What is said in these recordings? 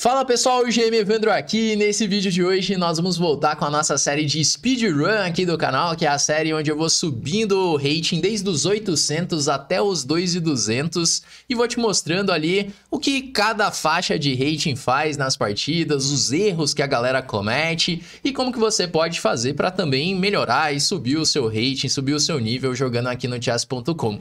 Fala pessoal, o GM é Evandro aqui nesse vídeo de hoje nós vamos voltar com a nossa série de speedrun aqui do canal, que é a série onde eu vou subindo o rating desde os 800 até os 2200 e vou te mostrando ali o que cada faixa de rating faz nas partidas, os erros que a galera comete e como que você pode fazer para também melhorar e subir o seu rating, subir o seu nível jogando aqui no chess.com.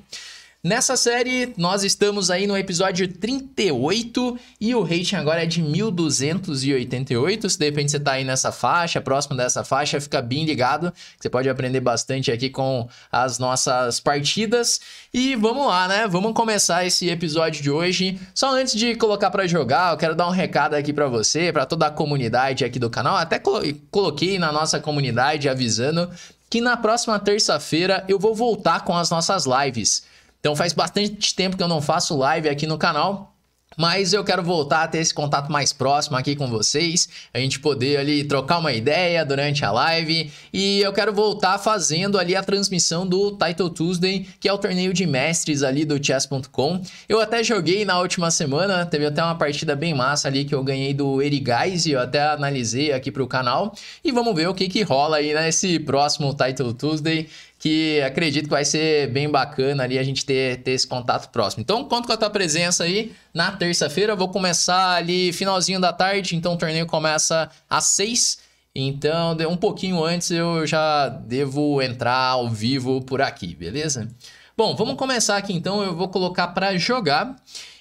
Nessa série, nós estamos aí no episódio 38 e o rating agora é de 1288. Se de repente você tá aí nessa faixa, próximo dessa faixa, fica bem ligado, você pode aprender bastante aqui com as nossas partidas. E vamos lá, né? Vamos começar esse episódio de hoje. Só antes de colocar para jogar, eu quero dar um recado aqui para você, para toda a comunidade aqui do canal. Até coloquei na nossa comunidade avisando que na próxima terça-feira eu vou voltar com as nossas lives. Então faz bastante tempo que eu não faço live aqui no canal. Mas eu quero voltar a ter esse contato mais próximo aqui com vocês, a gente poder ali trocar uma ideia durante a live. E eu quero voltar fazendo ali a transmissão do Title Tuesday, que é o torneio de mestres ali do chess.com. Eu até joguei na última semana, teve até uma partida bem massa ali que eu ganhei do Erigais e eu até analisei aqui para o canal. E vamos ver o que, que rola aí nesse próximo Title Tuesday que acredito que vai ser bem bacana ali a gente ter, ter esse contato próximo. Então, conto com a tua presença aí na terça-feira. Vou começar ali finalzinho da tarde, então o torneio começa às seis. Então, um pouquinho antes eu já devo entrar ao vivo por aqui, beleza? Bom, vamos começar aqui então. Eu vou colocar para jogar.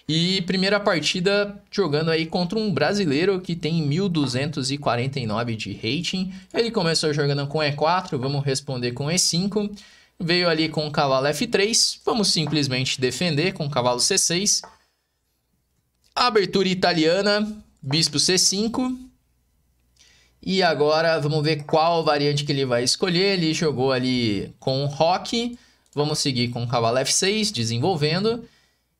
E primeira partida jogando aí contra um brasileiro que tem 1249 de rating. Ele começou jogando com E4, vamos responder com E5. Veio ali com o cavalo F3, vamos simplesmente defender com o cavalo C6. Abertura italiana, bispo C5. E agora vamos ver qual variante que ele vai escolher. Ele jogou ali com o Rock. Vamos seguir com o cavalo F6, desenvolvendo.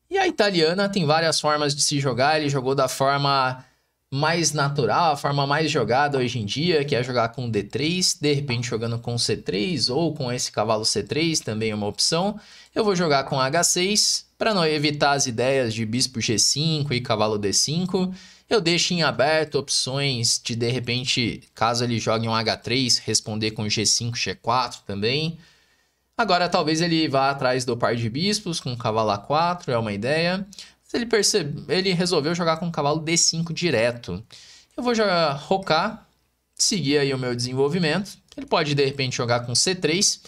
E a italiana tem várias formas de se jogar, ele jogou da forma mais natural, a forma mais jogada hoje em dia, que é jogar com D3, de repente jogando com C3 ou com esse cavalo C3 também é uma opção. Eu vou jogar com H6 para não evitar as ideias de bispo G5 e cavalo D5. Eu deixo em aberto opções de de repente, caso ele jogue um H3, responder com G5, G4 também. Agora, talvez ele vá atrás do par de bispos com cavalo A4, é uma ideia. Mas ele, percebe, ele resolveu jogar com cavalo D5 direto. Eu vou jogar rocar, seguir aí o meu desenvolvimento. Ele pode, de repente, jogar com C3.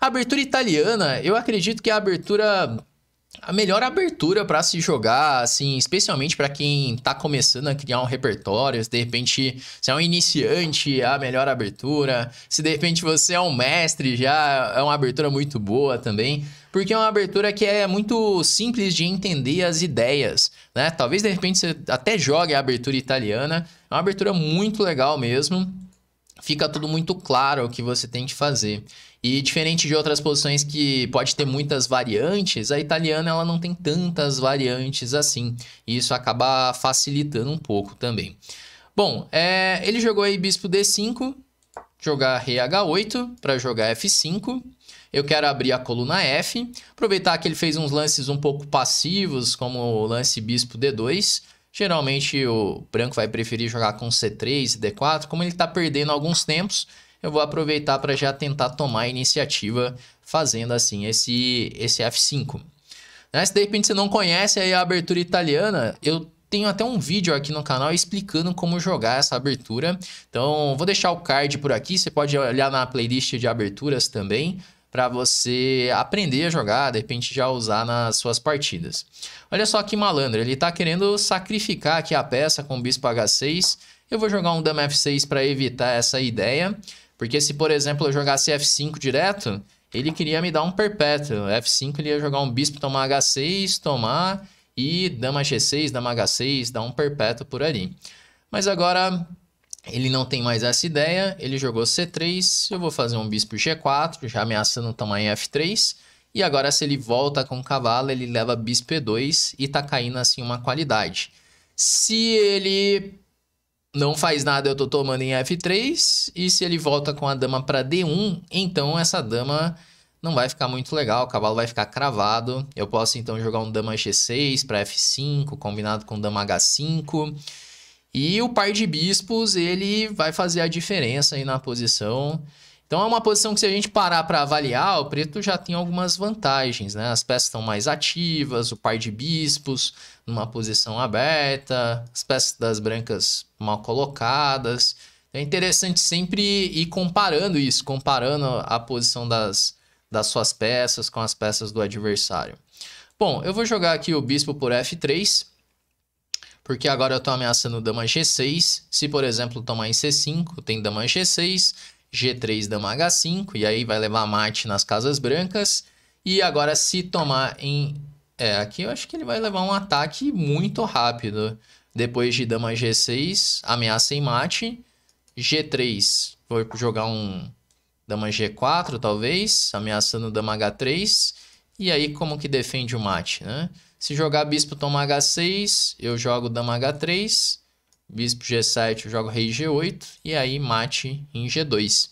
A abertura italiana, eu acredito que é a abertura a melhor abertura para se jogar, assim, especialmente para quem tá começando a criar um repertório, se de repente você é um iniciante, é a melhor abertura, se de repente você é um mestre, já é uma abertura muito boa também, porque é uma abertura que é muito simples de entender as ideias, né? Talvez de repente você até jogue a abertura italiana, é uma abertura muito legal mesmo fica tudo muito claro o que você tem que fazer. E diferente de outras posições que pode ter muitas variantes, a italiana ela não tem tantas variantes assim. E isso acaba facilitando um pouco também. Bom, é, ele jogou aí bispo d5, jogar rei h8 para jogar f5. Eu quero abrir a coluna F, aproveitar que ele fez uns lances um pouco passivos, como o lance bispo d2, Geralmente o branco vai preferir jogar com C3 e D4. Como ele está perdendo alguns tempos, eu vou aproveitar para já tentar tomar a iniciativa fazendo assim esse, esse F5. Né? Se de repente você não conhece a abertura italiana, eu tenho até um vídeo aqui no canal explicando como jogar essa abertura. Então, vou deixar o card por aqui. Você pode olhar na playlist de aberturas também para você aprender a jogar, de repente já usar nas suas partidas. Olha só que malandro, ele está querendo sacrificar aqui a peça com o bispo h6. Eu vou jogar um dama f6 para evitar essa ideia, porque se, por exemplo, eu jogasse f5 direto, ele queria me dar um perpétuo. f5 ele ia jogar um bispo tomar h6, tomar e dama g6, dama h6, dar um perpétuo por ali. Mas agora ele não tem mais essa ideia, ele jogou C3, eu vou fazer um bispo G4, já ameaçando tomar tamanho F3. E agora se ele volta com o cavalo, ele leva bispo E2 e tá caindo assim uma qualidade. Se ele não faz nada, eu tô tomando em F3. E se ele volta com a dama para D1, então essa dama não vai ficar muito legal, o cavalo vai ficar cravado. Eu posso então jogar um dama G6 para F5, combinado com dama H5. E o par de bispos, ele vai fazer a diferença aí na posição. Então é uma posição que se a gente parar para avaliar, o preto já tem algumas vantagens, né? As peças estão mais ativas, o par de bispos numa posição aberta, as peças das brancas mal colocadas. Então, é interessante sempre ir comparando isso, comparando a posição das, das suas peças com as peças do adversário. Bom, eu vou jogar aqui o bispo por F3 porque agora eu estou ameaçando dama G6. Se, por exemplo, tomar em C5, tem dama G6, G3, dama H5, e aí vai levar mate nas casas brancas. E agora, se tomar em... É, aqui eu acho que ele vai levar um ataque muito rápido. Depois de dama G6, ameaça em mate, G3, vou jogar um dama G4, talvez, ameaçando dama H3. E aí, como que defende o mate, né? Se jogar bispo tom H6, eu jogo dama H3. Bispo G7, eu jogo rei G8. E aí mate em G2.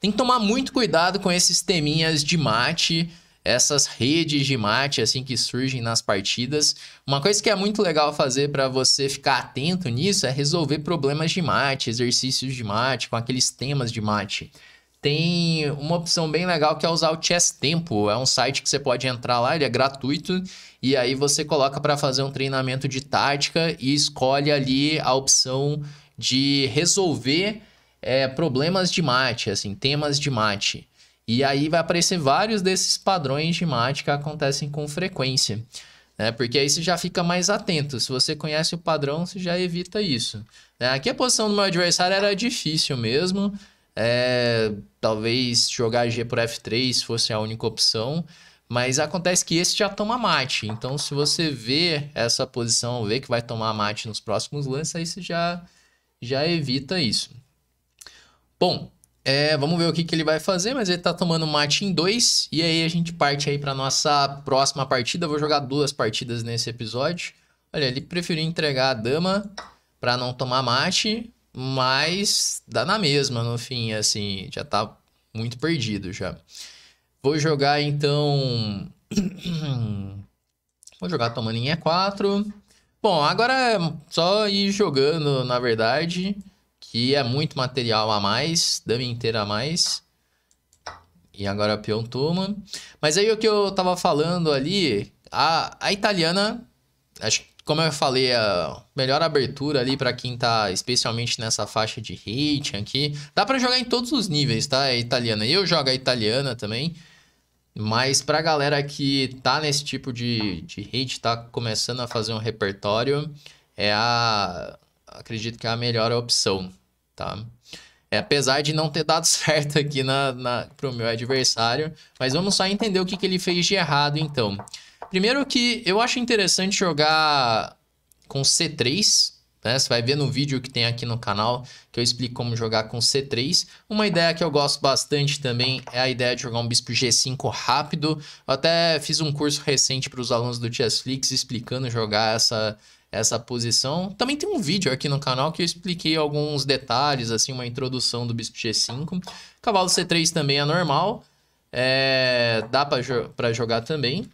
Tem que tomar muito cuidado com esses teminhas de mate essas redes de mate assim que surgem nas partidas. Uma coisa que é muito legal fazer para você ficar atento nisso é resolver problemas de mate, exercícios de mate, com aqueles temas de mate tem uma opção bem legal que é usar o Chess Tempo. É um site que você pode entrar lá, ele é gratuito, e aí você coloca para fazer um treinamento de tática e escolhe ali a opção de resolver é, problemas de mate, assim, temas de mate. E aí vai aparecer vários desses padrões de mate que acontecem com frequência. Né? Porque aí você já fica mais atento. Se você conhece o padrão, você já evita isso. Né? Aqui a posição do meu adversário era difícil mesmo. É, talvez jogar G por F3 fosse a única opção. Mas acontece que esse já toma mate. Então, se você vê essa posição, vê que vai tomar mate nos próximos lances, aí você já, já evita isso. Bom, é, vamos ver o que, que ele vai fazer, mas ele tá tomando mate em 2. E aí a gente parte aí para nossa próxima partida. vou jogar duas partidas nesse episódio. Olha, ele preferiu entregar a dama para não tomar mate. Mas dá na mesma, no fim, assim, já tá muito perdido já. Vou jogar então. Vou jogar tomando em E4. Bom, agora é só ir jogando, na verdade, que é muito material a mais, dama inteira a mais. E agora peão toma. Mas aí o que eu tava falando ali, a, a italiana, acho que como eu falei, a melhor abertura ali para quem tá especialmente nessa faixa de hate aqui. Dá para jogar em todos os níveis, tá? É italiana. Eu jogo a italiana também. Mas pra galera que tá nesse tipo de, de hate, tá começando a fazer um repertório, é a. Acredito que é a melhor opção, tá? É, apesar de não ter dado certo aqui na, na, pro meu adversário. Mas vamos só entender o que, que ele fez de errado, então. Primeiro que eu acho interessante jogar com C3, né? Você vai ver no vídeo que tem aqui no canal que eu explico como jogar com C3. Uma ideia que eu gosto bastante também é a ideia de jogar um bispo G5 rápido. Eu até fiz um curso recente para os alunos do Chessflix explicando jogar essa essa posição. Também tem um vídeo aqui no canal que eu expliquei alguns detalhes, assim, uma introdução do bispo G5. Cavalo C3 também é normal. É... dá para jo jogar também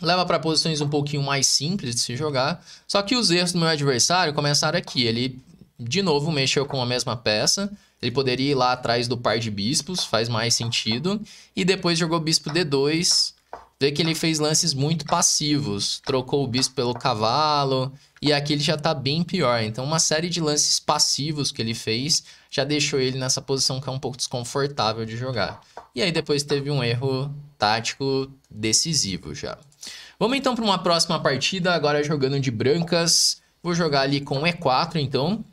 leva para posições um pouquinho mais simples de se jogar. Só que os erros do meu adversário começaram aqui. Ele, de novo, mexeu com a mesma peça. Ele poderia ir lá atrás do par de bispos, faz mais sentido. E depois jogou bispo D2. Vê que ele fez lances muito passivos. Trocou o bispo pelo cavalo. E aqui ele já está bem pior. Então, uma série de lances passivos que ele fez já deixou ele nessa posição que é um pouco desconfortável de jogar. E aí depois teve um erro tático decisivo já. Vamos então para uma próxima partida, agora jogando de brancas. Vou jogar ali com E4, então.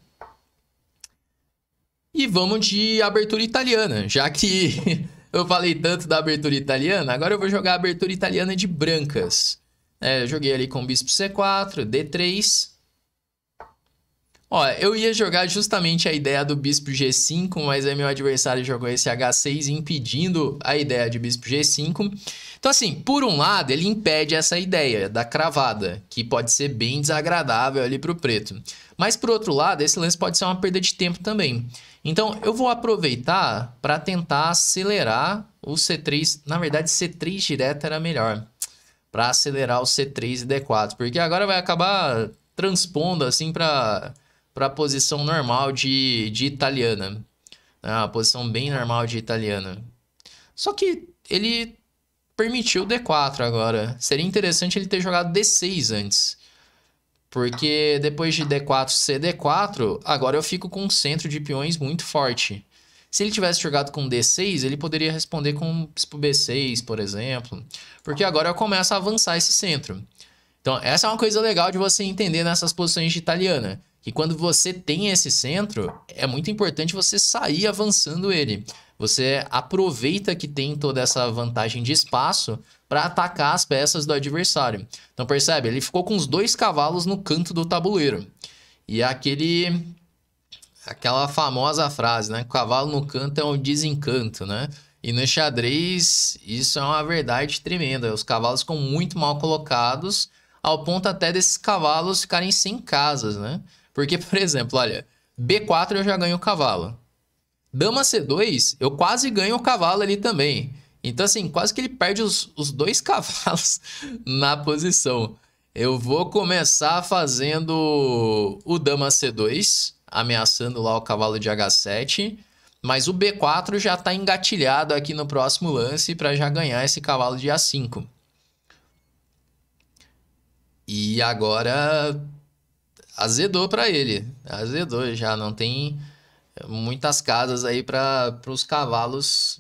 E vamos de abertura italiana, já que eu falei tanto da abertura italiana, agora eu vou jogar a abertura italiana de brancas. É, joguei ali com bispo C4, D3, Ó, eu ia jogar justamente a ideia do bispo G5, mas aí meu adversário jogou esse H6 impedindo a ideia de bispo G5. Então assim, por um lado, ele impede essa ideia da cravada, que pode ser bem desagradável ali pro preto. Mas por outro lado, esse lance pode ser uma perda de tempo também. Então eu vou aproveitar para tentar acelerar o C3, na verdade C3 direto era melhor. Para acelerar o C3 e D4, porque agora vai acabar transpondo assim para para a posição normal de, de italiana. Né? A posição bem normal de italiana. Só que ele permitiu D4 agora. Seria interessante ele ter jogado D6 antes. Porque depois de D4 CD4, agora eu fico com um centro de peões muito forte. Se ele tivesse jogado com D6, ele poderia responder com bispo B6, por exemplo. Porque agora eu começo a avançar esse centro. Então, essa é uma coisa legal de você entender nessas posições de italiana que quando você tem esse centro, é muito importante você sair avançando ele. Você aproveita que tem toda essa vantagem de espaço para atacar as peças do adversário. Então percebe, ele ficou com os dois cavalos no canto do tabuleiro. E aquele aquela famosa frase, né? Cavalo no canto é um desencanto, né? E no xadrez, isso é uma verdade tremenda. Os cavalos ficam muito mal colocados, ao ponto até desses cavalos ficarem sem casas, né? Porque, por exemplo, olha, B4 eu já ganho o cavalo. Dama C2, eu quase ganho o cavalo ali também. Então, assim, quase que ele perde os, os dois cavalos na posição. Eu vou começar fazendo o dama C2, ameaçando lá o cavalo de H7. Mas o B4 já está engatilhado aqui no próximo lance para já ganhar esse cavalo de A5. E agora azedou para ele. Azedou, já não tem eh, muitas casas aí para os cavalos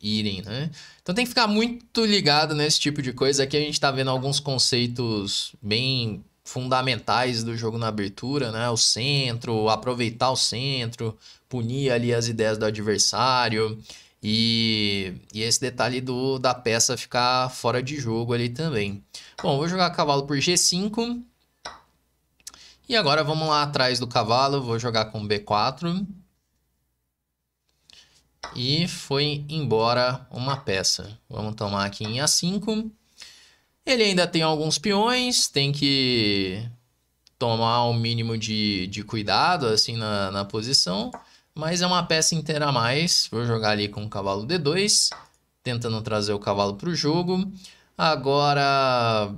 irem, né? Então tem que ficar muito ligado nesse tipo de coisa. Aqui a gente está vendo alguns conceitos bem fundamentais do jogo na abertura, né? O centro, aproveitar o centro, punir ali as ideias do adversário e, e esse detalhe do, da peça ficar fora de jogo ali também. Bom, vou jogar cavalo por G5 e agora vamos lá atrás do cavalo, vou jogar com B4. E foi embora uma peça. Vamos tomar aqui em A5. Ele ainda tem alguns peões, tem que tomar um mínimo de, de cuidado assim na, na posição. Mas é uma peça inteira a mais. Vou jogar ali com o cavalo D2, tentando trazer o cavalo para o jogo. Agora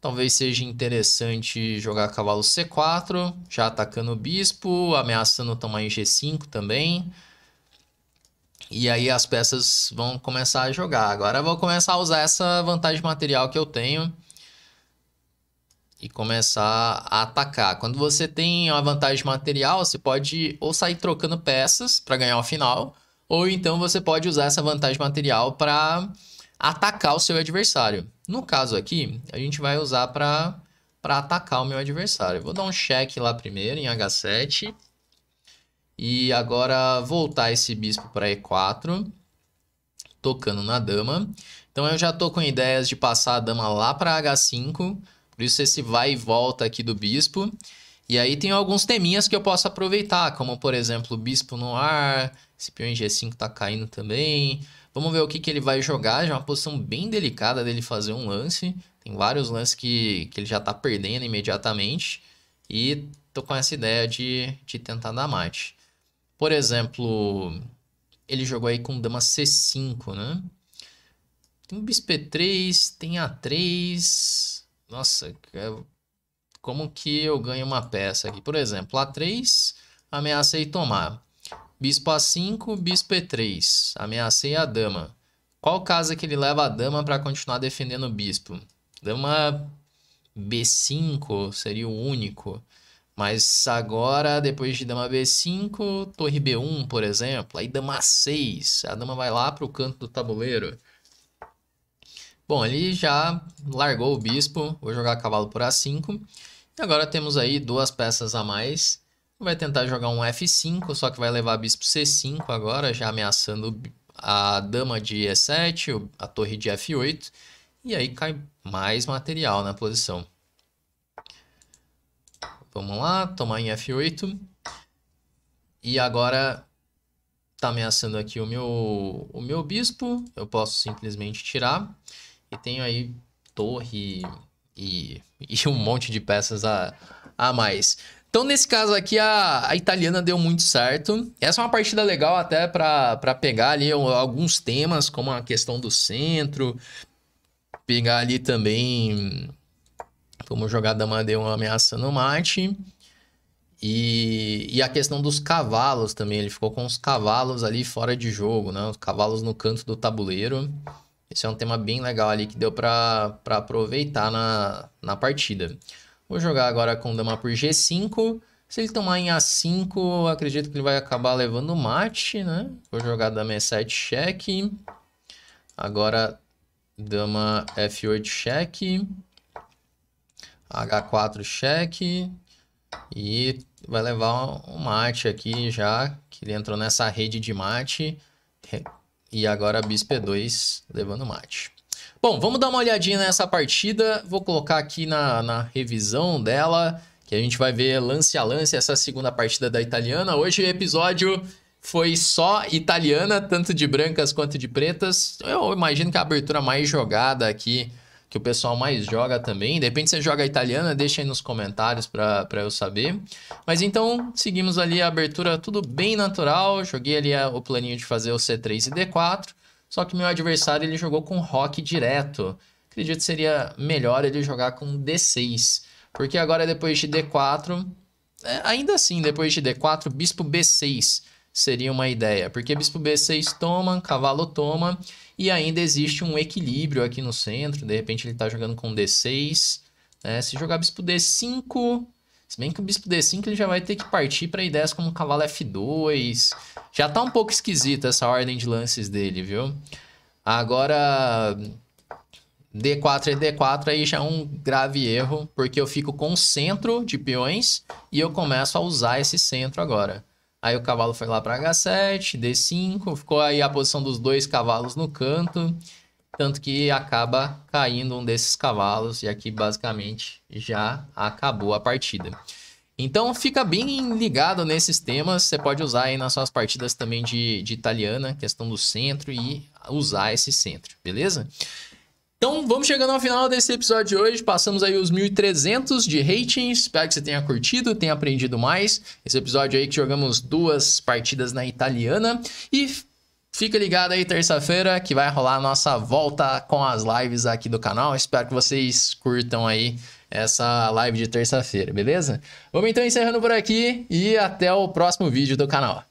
Talvez seja interessante jogar cavalo C4, já atacando o bispo, ameaçando tomar em G5 também. E aí as peças vão começar a jogar. Agora eu vou começar a usar essa vantagem material que eu tenho e começar a atacar. Quando você tem uma vantagem material, você pode ou sair trocando peças para ganhar o final, ou então você pode usar essa vantagem material para atacar o seu adversário. No caso aqui, a gente vai usar para atacar o meu adversário. vou dar um check lá primeiro em H7. E agora voltar esse bispo para E4, tocando na dama. Então eu já estou com ideias de passar a dama lá para H5, por isso esse vai e volta aqui do bispo. E aí tem alguns teminhas que eu posso aproveitar, como por exemplo, bispo no ar, esse peão em G5 está caindo também. Vamos ver o que, que ele vai jogar. Já é uma posição bem delicada dele fazer um lance. Tem vários lances que, que ele já tá perdendo imediatamente. E tô com essa ideia de, de tentar dar mate. Por exemplo, ele jogou aí com dama C5, né? Tem é o bispo E3, tem A3. Nossa, como que eu ganho uma peça aqui? Por exemplo, A3, ameaça e tomar. Bispo A5, bispo E3. Ameacei a dama. Qual casa que ele leva a dama para continuar defendendo o bispo? Dama B5 seria o único. Mas agora, depois de dama B5, torre B1, por exemplo, aí dama A6. A dama vai lá para o canto do tabuleiro. Bom, ele já largou o bispo. Vou jogar cavalo por A5. E agora temos aí duas peças a mais Vai tentar jogar um F5, só que vai levar bispo C5 agora, já ameaçando a dama de E7, a torre de F8. E aí cai mais material na posição. Vamos lá, tomar em F8. E agora tá ameaçando aqui o meu, o meu bispo. Eu posso simplesmente tirar. E tenho aí torre e, e um monte de peças a, a mais. Então, nesse caso aqui, a, a italiana deu muito certo. Essa é uma partida legal até para pegar ali alguns temas, como a questão do centro, pegar ali também como jogar dama uma ameaça no mate. E, e a questão dos cavalos também, ele ficou com os cavalos ali fora de jogo, né? Os cavalos no canto do tabuleiro. Esse é um tema bem legal ali que deu para aproveitar na, na partida. Vou jogar agora com dama por G5. Se ele tomar em A5, acredito que ele vai acabar levando o mate, né? Vou jogar dama é E7 cheque. Agora dama é F8 cheque. H4 cheque. E vai levar um mate aqui já, que ele entrou nessa rede de mate. E agora bispo é E2 levando mate. Bom, vamos dar uma olhadinha nessa partida. Vou colocar aqui na, na revisão dela, que a gente vai ver lance a lance essa segunda partida da italiana. Hoje o episódio foi só italiana, tanto de brancas quanto de pretas. Eu imagino que é a abertura mais jogada aqui, que o pessoal mais joga também. De repente você joga italiana, deixa aí nos comentários para eu saber. Mas então, seguimos ali a abertura tudo bem natural. Joguei ali o planinho de fazer o C3 e D4. Só que meu adversário ele jogou com Rock direto. Acredito que seria melhor ele jogar com D6. Porque agora depois de D4, é, ainda assim, depois de D4, bispo B6 seria uma ideia. Porque bispo B6 toma, cavalo toma, e ainda existe um equilíbrio aqui no centro. De repente ele está jogando com D6. Né? Se jogar bispo D5, se bem que o bispo D5 ele já vai ter que partir para ideias como cavalo F2. Já tá um pouco esquisita essa ordem de lances dele, viu? Agora, D4 e D4 aí já é um grave erro, porque eu fico com centro de peões e eu começo a usar esse centro agora. Aí o cavalo foi lá para H7, D5, ficou aí a posição dos dois cavalos no canto. Tanto que acaba caindo um desses cavalos, e aqui basicamente já acabou a partida. Então fica bem ligado nesses temas, você pode usar aí nas suas partidas também de, de italiana, questão do centro e usar esse centro, beleza? Então vamos chegando ao final desse episódio de hoje, passamos aí os 1300 de rating, espero que você tenha curtido, tenha aprendido mais. Esse episódio aí que jogamos duas partidas na italiana e Fica ligado aí terça-feira que vai rolar a nossa volta com as lives aqui do canal. Espero que vocês curtam aí essa live de terça-feira, beleza? Vamos então encerrando por aqui e até o próximo vídeo do canal.